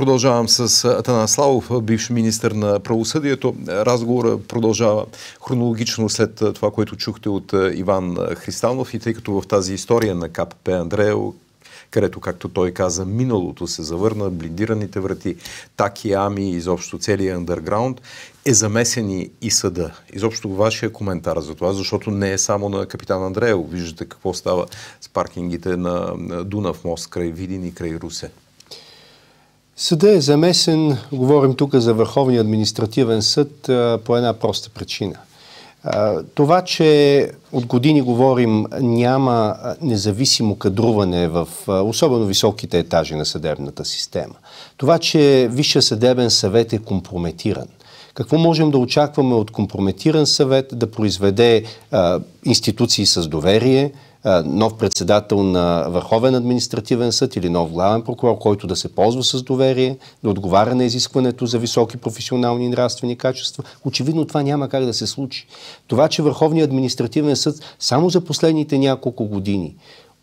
Продължавам с Атана Славов, бивш министр на правосъдието. Разговорът продължава хронологично след това, което чухте от Иван Христанов и тъй като в тази история на КПП Андрео, където, както той каза, миналото се завърна, блиндираните врати, таки, ами, изобщо целият андерграунд, е замесени и съда. Изобщо вашия коментар за това, защото не е само на капитан Андреев. Виждате какво става с паркингите на Дунав мост край Видин и край Русе. Съда е замесен, говорим тук за Върховния административен съд, по една проста причина. Това, че от години говорим няма независимо кадруване в особено високите етажи на съдебната система. Това, че Висшия съдебен съвет е компрометиран. Какво можем да очакваме от компрометиран съвет да произведе а, институции с доверие, е, нов председател на Върховен административен съд или нов главен прокурор, който да се ползва с доверие, да отговаря на изискването за високи професионални и нравствени качества. Очевидно това няма как да се случи. Това, че Върховният административен съд само за последните няколко години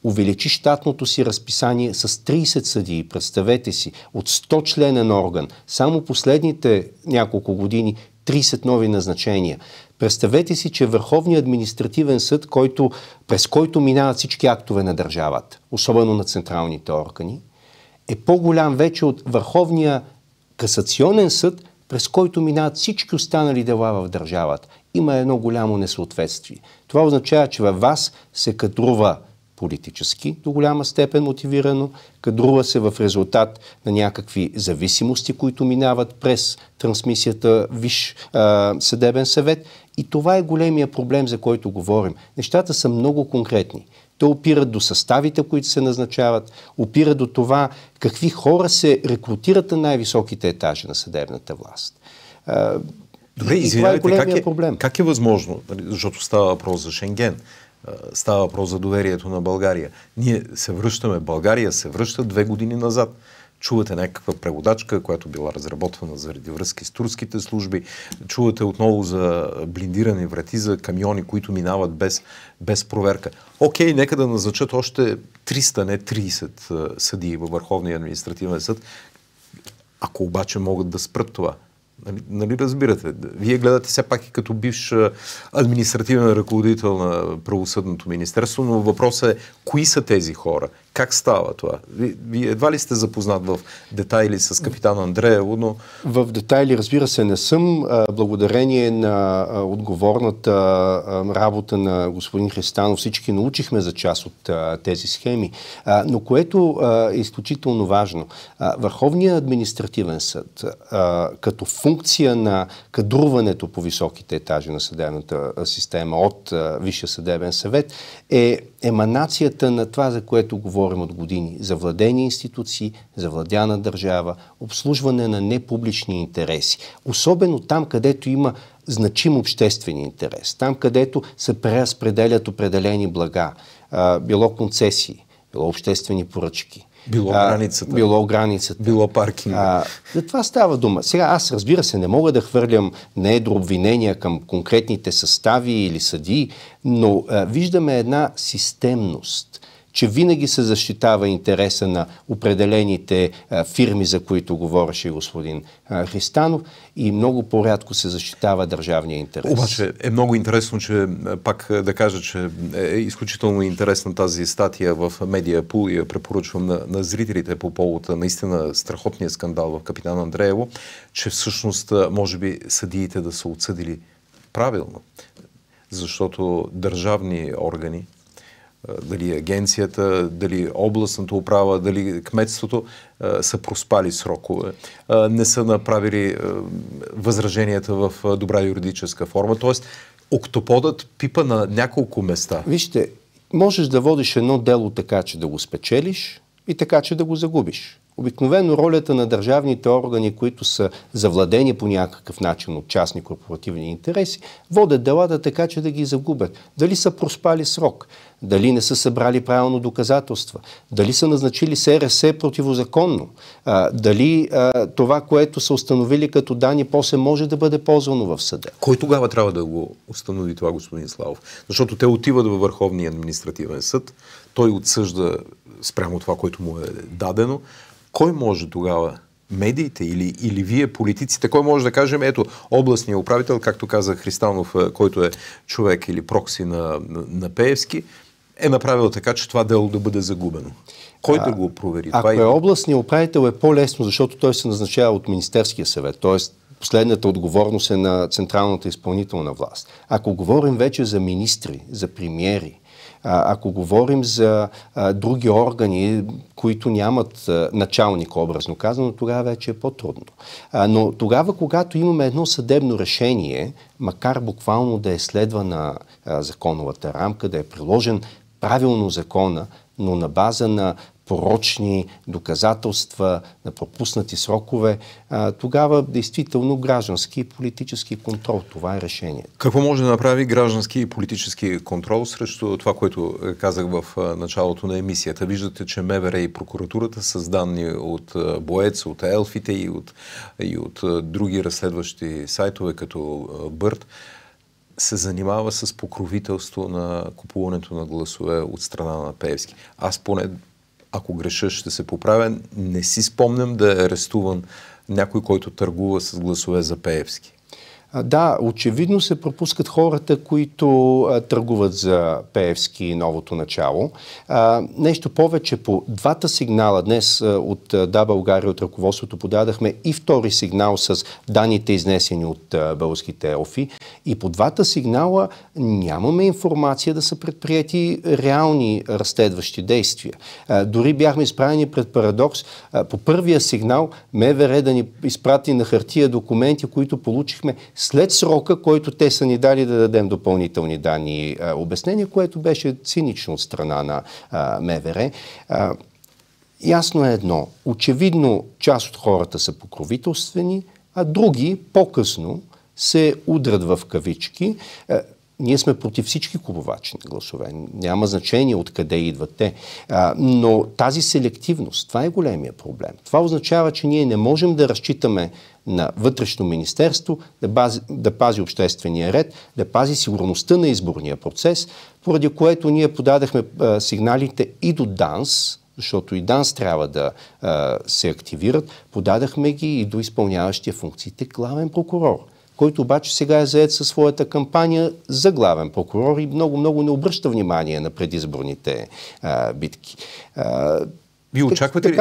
увеличи щатното си разписание с 30 съдии, представете си, от 100 членен орган, само последните няколко години 30 нови назначения. Представете си, че Върховният административен съд, който, през който минават всички актове на държавата, особено на централните органи, е по-голям вече от Върховния касационен съд, през който минават всички останали дела в държавата. Има едно голямо несъответствие. Това означава, че във вас се кадрува политически до голяма степен мотивирано, кадрува се в резултат на някакви зависимости, които минават през трансмисията Виш а, съдебен съвет. И това е големия проблем, за който говорим. Нещата са много конкретни. Те опират до съставите, които се назначават, опират до това какви хора се рекрутират на най-високите етажи на съдебната власт. Добре, е извинявайте, е как, е, проблем. как е възможно, нали, защото става въпрос за Шенген, става въпрос за доверието на България. Ние се връщаме, България се връща две години назад. Чувате някаква преводачка, която била разработвана заради връзки с турските служби. Чувате отново за блиндирани врати, за камиони, които минават без, без проверка. Окей, нека да назначат още 300, не 30 съдии във Върховния административен съд, ако обаче могат да спрат това. Нали, нали разбирате? Вие гледате все пак и като бивш административен ръководител на правосъдното министерство, но въпросът е кои са тези хора как става това? Вие едва ли сте запознат в детайли с капитан Андреево, но... В детайли, разбира се, не съм. Благодарение на отговорната работа на господин Христанов всички научихме за част от тези схеми. Но което е изключително важно. Върховният административен съд, като функция на кадруването по високите етажи на съдебната система от Висшия съдебен съвет, е еманацията на това, за което говорим говорим от години. Завладени институции, завладяна държава, обслужване на непублични интереси. Особено там, където има значим обществен интерес, там, където се преразпределят определени блага, било концесии, било обществени поръчки, било границата. било границата. Било паркинг. А, за това става дума. Сега аз, разбира се, не мога да хвърлям неедро обвинения към конкретните състави или съдии, но а, виждаме една системност – че винаги се защитава интереса на определените е, фирми, за които говореше господин е, Христанов и много по-рядко се защитава държавния интерес. Обаче е много интересно, че е, пак да кажа, че е изключително интересна тази статия в Медиапул и я препоръчвам на, на зрителите по повод наистина страхотния скандал в Капитан Андреево, че всъщност може би съдиите да са отсъдили правилно, защото държавни органи дали агенцията, дали областната управа, дали кметството са проспали срокове, не са направили възраженията в добра юридическа форма. Тоест, октоподът пипа на няколко места. Вижте, можеш да водиш едно дело така, че да го спечелиш и така, че да го загубиш. Обикновено ролята на държавните органи, които са завладени по някакъв начин от частни корпоративни интереси, водят делата така, че да ги загубят. Дали са проспали срок, дали не са събрали правилно доказателства, дали са назначили СРС противозаконно, а, дали а, това, което са установили като данни, после може да бъде ползвано в съда. Кой тогава трябва да го установи това, господин Славов? Защото те отиват във Върховния административен съд, той отсъжда спрямо това, което му е дадено, кой може тогава? Медиите или, или вие, политиците, кой може да кажем, ето, областният управител, както каза Христанов, който е човек или прокси на, на, на Пеевски, е направил така, че това дело да бъде загубено. Кой а, да го провери? Ако това е областният управител е по-лесно, защото той се назначава от Министерския съвет, т.е. последната отговорност е на централната изпълнителна власт. Ако говорим вече за министри, за премиери, ако говорим за други органи, които нямат началник, образно казано, тогава вече е по-трудно. но тогава, когато имаме едно съдебно решение, макар буквално да е следвана законовата рамка, да е приложен правилно закона, но на база на порочни доказателства, на пропуснати срокове, тогава действително граждански и политически контрол. Това е решение. Какво може да направи граждански и политически контрол срещу това, което е, казах в началото на емисията? Виждате, че МВР и прокуратурата с данни от Боец, от Елфите и от, и от други разследващи сайтове, като Бърт, се занимава с покровителство на купуването на гласове от страна на Пеевски. Аз поне ако греша, ще се поправя. Не си спомням да е арестуван някой, който търгува с гласове за Пеевски. Да, очевидно се пропускат хората, които търгуват за Пеевски и новото начало. нещо повече по двата сигнала днес от Да България, от ръководството подадахме и втори сигнал с данните изнесени от българските ОФИ. И по двата сигнала нямаме информация да са предприяти реални разследващи действия. Дори бяхме изправени пред парадокс. По първия сигнал МВР да ни изпрати на хартия документи, които получихме след срока, който те са ни дали да дадем допълнителни данни и обяснение, което беше цинично от страна на а, МВР. А, ясно е едно. Очевидно, част от хората са покровителствени, а други по-късно се удрат в кавички ние сме против всички купувачи на гласове. Няма значение откъде идват те. А, но тази селективност, това е големия проблем. Това означава, че ние не можем да разчитаме на вътрешно министерство да, бази, да пази обществения ред, да пази сигурността на изборния процес, поради което ние подадахме а, сигналите и до ДАНС, защото и ДАНС трябва да а, се активират, подадахме ги и до изпълняващия функциите главен прокурор който обаче сега е заед със своята кампания за главен прокурор и много-много не обръща внимание на предизборните а, битки. А, Вие очаквате ли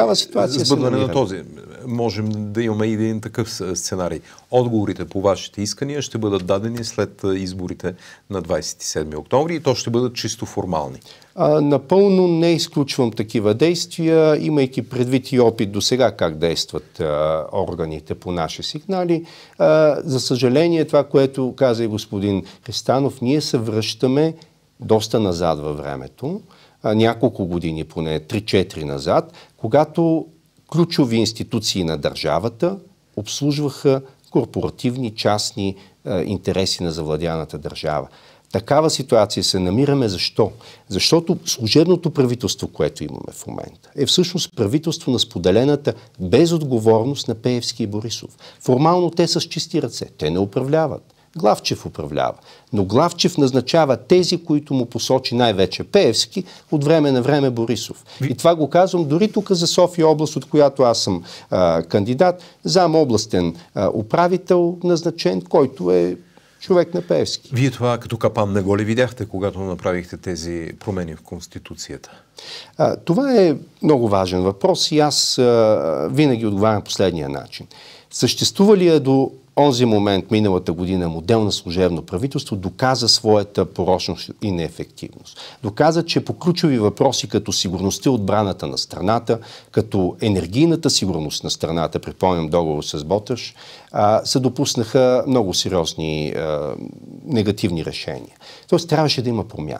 сбъдване на този можем да имаме и един такъв сценарий. Отговорите по вашите искания ще бъдат дадени след изборите на 27 октомври и то ще бъдат чисто формални. А, напълно не изключвам такива действия, имайки предвид и опит до сега как действат а, органите по наши сигнали. А, за съжаление, това, което каза и господин Христанов, ние се връщаме доста назад във времето няколко години, поне 3-4 назад, когато ключови институции на държавата обслужваха корпоративни, частни е, интереси на завладяната държава. Такава ситуация се намираме. Защо? Защото служебното правителство, което имаме в момента, е всъщност правителство на споделената безотговорност на Пеевски и Борисов. Формално те са с чисти ръце. Те не управляват. Главчев управлява. Но Главчев назначава тези, които му посочи най-вече Пеевски, от време на време Борисов. И това го казвам дори тук за София област, от която аз съм а, кандидат, зам областен а, управител назначен, който е човек на Пеевски. Вие това като капан не го ли видяхте, когато направихте тези промени в Конституцията? А, това е много важен въпрос и аз а, винаги отговарям последния начин. Съществува ли е до онзи момент миналата година модел на служебно правителство доказа своята порочност и неефективност. Доказа, че по ключови въпроси като сигурността и отбраната на страната, като енергийната сигурност на страната, припомням договор с Боташ, се допуснаха много сериозни а, негативни решения. Тоест трябваше да има промяна.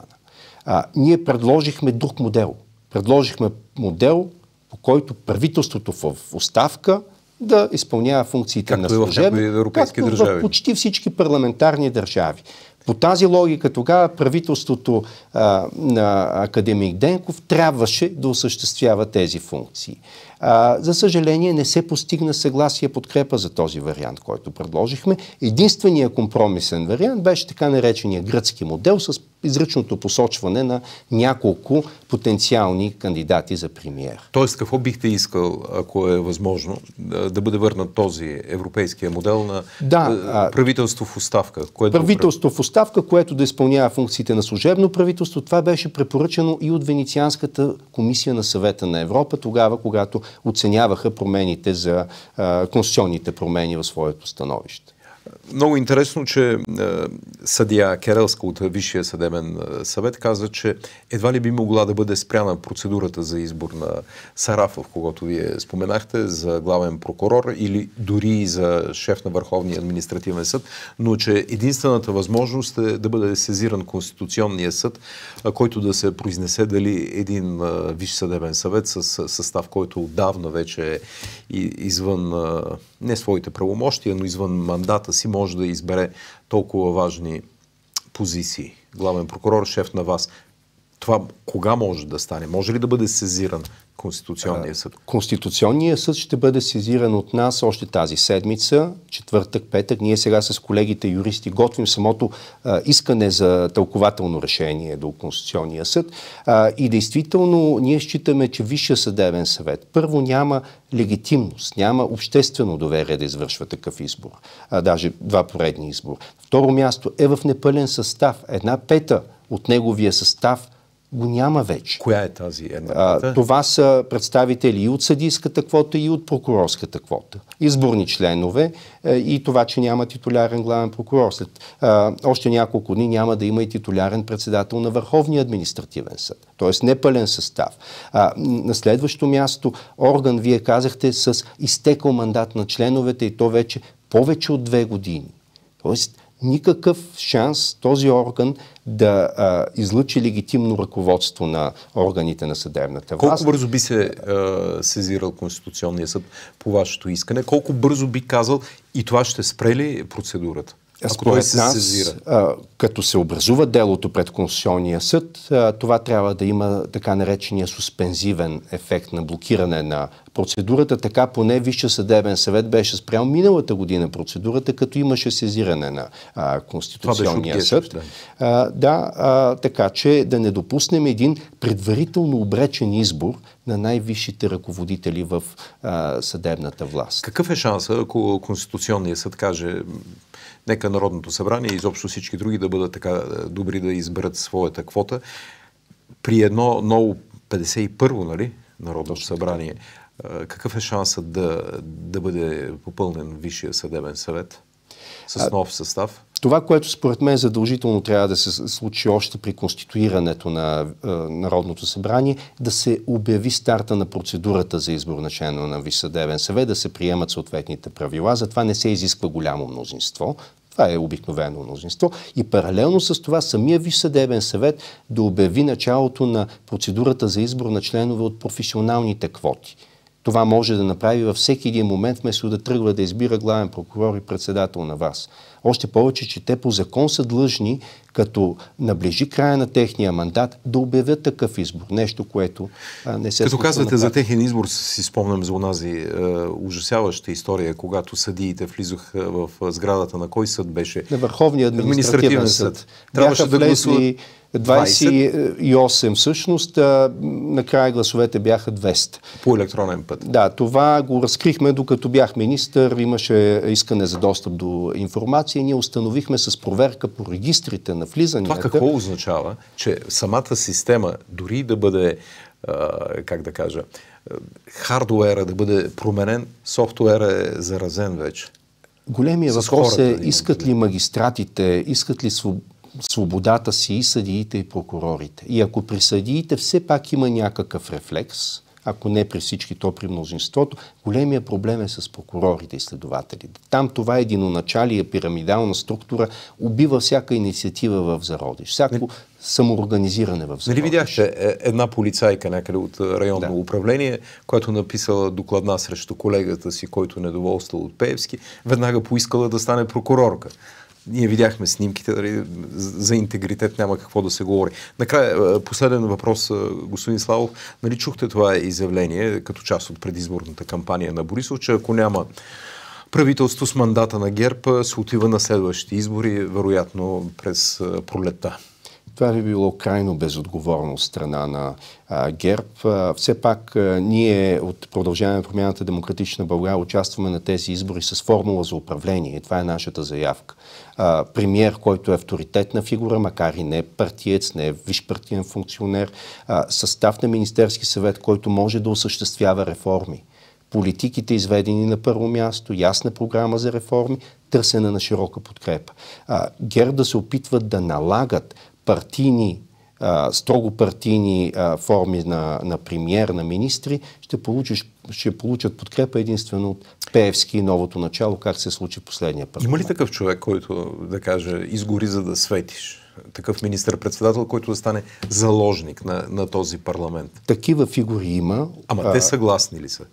А, ние предложихме друг модел. Предложихме модел, по който правителството в оставка – да изпълнява функциите както на служеб, е в както държави. в почти всички парламентарни държави. По тази логика тогава правителството а, на академик Денков трябваше да осъществява тези функции. А, за съжаление не се постигна съгласие подкрепа за този вариант, който предложихме. Единственият компромисен вариант беше така наречения гръцки модел с изръчното посочване на няколко потенциални кандидати за премиер. Тоест, какво бихте искал, ако е възможно, да бъде върнат този европейския модел на да, е, правителство в оставка? Което... Правителство в оставка, което да изпълнява функциите на служебно правителство, това беше препоръчено и от Венецианската комисия на съвета на Европа, тогава, когато оценяваха промените за конституционните промени в своето становище. Много интересно, че е, съдия Керелска от Висшия съдебен е, съвет каза, че едва ли би могла да бъде спряна процедурата за избор на Сарафов, когато вие споменахте, за главен прокурор или дори и за шеф на Върховния административен съд, но че единствената възможност е да бъде сезиран Конституционния съд, който да се произнесе дали един е, Висш съдебен съвет с състав, който отдавна вече е извън е, не своите правомощия, но извън мандата си може да избере толкова важни позиции. Главен прокурор, шеф на вас. Това кога може да стане? Може ли да бъде сезиран Конституционния съд. Конституционния съд ще бъде сезиран от нас още тази седмица, четвъртък, петък. Ние сега с колегите юристи готвим самото а, искане за тълкователно решение до Конституционния съд. А, и действително ние считаме, че Висшия съдебен съвет първо няма легитимност, няма обществено доверие да извършва такъв избор, а, даже два поредни избор. Второ място е в непълен състав. Една пета от неговия състав – го няма вече. Коя е тази еднаквата? Това са представители и от съдийската квота, и от прокурорската квота. Изборни членове е, и това, че няма титулярен главен прокурор. След а, още няколко дни няма да има и титулярен председател на Върховния административен съд. Тоест непълен състав. А, на следващо място орган, вие казахте, с изтекал мандат на членовете и то вече повече от две години. Тоест никакъв шанс този орган да а, излъчи легитимно ръководство на органите на съдебната власт. Колко бързо би се а, сезирал Конституционния съд по вашето искане? Колко бързо би казал и това ще спре ли процедурата? Ако Според той се нас, сезира. А, като се образува делото пред Конституционния съд, а, това трябва да има така наречения суспензивен ефект на блокиране на процедурата. Така поне Висше съдебен съвет беше спрял миналата година процедурата, като имаше сезиране на а, Конституционния това съд. А, да, а, така че да не допуснем един предварително обречен избор на най-висшите ръководители в а, съдебната власт. Какъв е шанса, ако Конституционния съд каже Нека Народното събрание и изобщо всички други да бъдат така е, добри да изберат своята квота. При едно ново 51-во, нали, Народно събрание, е, какъв е шансът да, да бъде попълнен Висшия съдебен съвет с нов състав? Това, което според мен задължително трябва да се случи още при конституирането на е, Народното събрание, да се обяви старта на процедурата за избор на член на Висъдебен съвет, да се приемат съответните правила. Затова не се изисква голямо мнозинство, това е обикновено мнозинство. И паралелно с това самия Висш съдебен съвет да обяви началото на процедурата за избор на членове от професионалните квоти. Това може да направи във всеки един момент, вместо да тръгва да избира главен прокурор и председател на вас. Още повече, че те по закон са длъжни, като наближи края на техния мандат, да обявят такъв избор. Нещо, което а, не се Като казвате за техен избор, си спомням за онази е, ужасяваща история, когато съдиите влизах е, в е, сградата на кой съд беше? На Върховния административен, административен съд. съд. Трябваше да гласуват 20. 28 всъщност, а, накрая гласовете бяха 200. По електронен път. Да, това го разкрихме докато бях министър, имаше искане за достъп до информация и ние установихме с проверка по регистрите на влизанията. Това какво означава, че самата система, дори да бъде, а, как да кажа, хардуера да бъде променен, софтуера е заразен вече? Големия въпрос е, искат ли магистратите, искат ли свободите, свободата си и съдиите и прокурорите. И ако при съдиите все пак има някакъв рефлекс, ако не при всички, то при мнозинството, големия проблем е с прокурорите и следователите. Там това е единоначалие, пирамидална структура, убива всяка инициатива в зародиш, всяко нали- самоорганизиране в нали зародиш. Нали видяхте е, една полицайка някъде от е, районно да. управление, която написала докладна срещу колегата си, който е недоволства от Пеевски, веднага поискала да стане прокурорка ние видяхме снимките, дали, за интегритет няма какво да се говори. Накрая, е, последен въпрос, е, господин Славов. Нали, чухте това изявление като част от предизборната кампания на Борисов, че ако няма правителство с мандата на ГЕРБ, е, се отива на следващите избори, вероятно през пролетта. Това би било крайно безотговорно от страна на а, ГЕРБ. А, все пак а, ние от продължаване промяната Демократична България участваме на тези избори с формула за управление. Това е нашата заявка. А, премьер, който е авторитетна фигура, макар и не е партиец, не е вишпартиен функционер, а, състав на Министерски съвет, който може да осъществява реформи политиките изведени на първо място, ясна програма за реформи, търсене на широка подкрепа. А, ГЕРБ да се опитват да налагат партийни, а, строго партийни а, форми на, на премьер, на министри, ще, получиш, ще получат подкрепа единствено от Певски и новото начало, как се случи последния път. Има ли такъв човек, който, да каже, изгори за да светиш? такъв министър-председател, който да стане заложник на, на този парламент. Такива фигури има. Ама а, те съгласни ли са?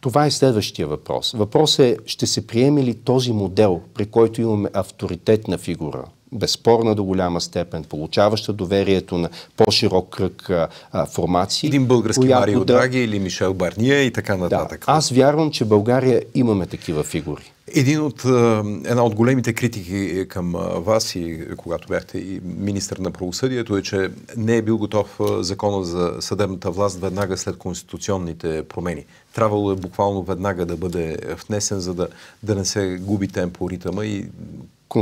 Това е следващия въпрос. Въпрос е, ще се приеме ли този модел, при който имаме авторитетна фигура, безспорна до голяма степен, получаваща доверието на по-широк кръг а, формации. Един български Марио да... Драги или Мишел Барния и така нататък. Да, аз вярвам, че България имаме такива фигури. Един от, една от големите критики е, към вас и когато бяхте и министър на правосъдието е, че не е бил готов закона за съдебната власт веднага след конституционните промени. Трябвало е буквално веднага да бъде внесен, за да, да не се губи темпо ритъма и е,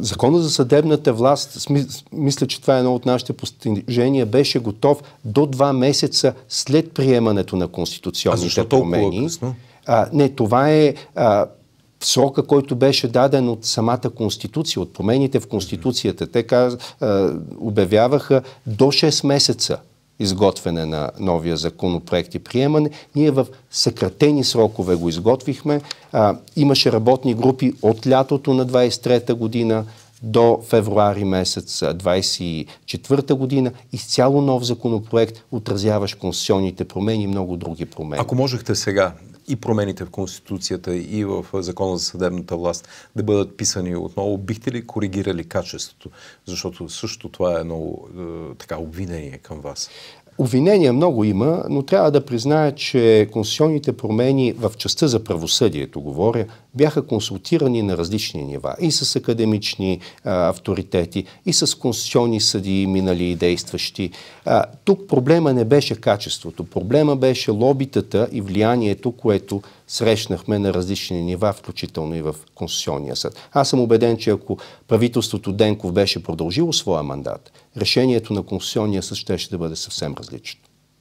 Закона за съдебната власт, мисля, че това е едно от нашите постижения, беше готов до два месеца след приемането на конституционните а промени. А, не, това е а, срока, който беше даден от самата Конституция, от промените в Конституцията. Те каз, а, обявяваха до 6 месеца изготвяне на новия законопроект и приемане. Ние в съкратени срокове го изготвихме. А, имаше работни групи от лятото на 23-та година до февруари месец 24-та година. Изцяло нов законопроект, отразяващ конституционните промени и много други промени. Ако можехте сега и промените в Конституцията и в Закона за съдебната власт да бъдат писани отново, бихте ли коригирали качеството? Защото също това е много е, така обвинение към вас. Обвинения много има, но трябва да призная, че конституционните промени в частта за правосъдието, говоря, бяха консултирани на различни нива и с академични а, авторитети, и с конституционни съдии, минали и действащи. А, тук проблема не беше качеството, проблема беше лобитата и влиянието, което срещнахме на различни нива, включително и в Конституционния съд. Аз съм убеден, че ако правителството Денков беше продължило своя мандат, решението на Конституционния съд ще, ще бъде съвсем различно.